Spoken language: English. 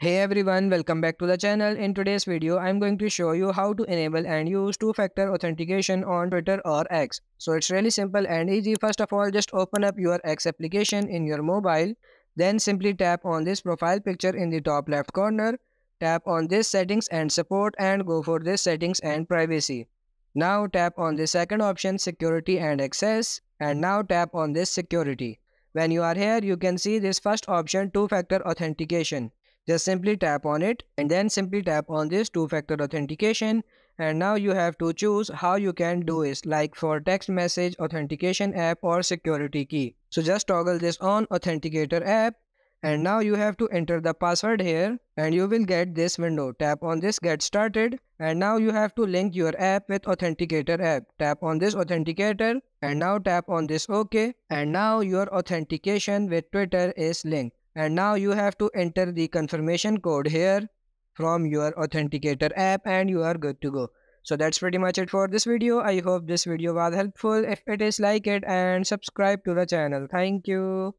Hey everyone, welcome back to the channel. In today's video, I'm going to show you how to enable and use two-factor authentication on Twitter or X. So it's really simple and easy. First of all, just open up your X application in your mobile. Then simply tap on this profile picture in the top left corner. Tap on this settings and support and go for this settings and privacy. Now tap on the second option security and access and now tap on this security. When you are here, you can see this first option two-factor authentication just simply tap on it and then simply tap on this two-factor authentication and now you have to choose how you can do it like for text message authentication app or security key so just toggle this on authenticator app and now you have to enter the password here and you will get this window tap on this get started and now you have to link your app with authenticator app tap on this authenticator and now tap on this ok and now your authentication with twitter is linked and now you have to enter the confirmation code here from your authenticator app and you are good to go so that's pretty much it for this video i hope this video was helpful if it is like it and subscribe to the channel thank you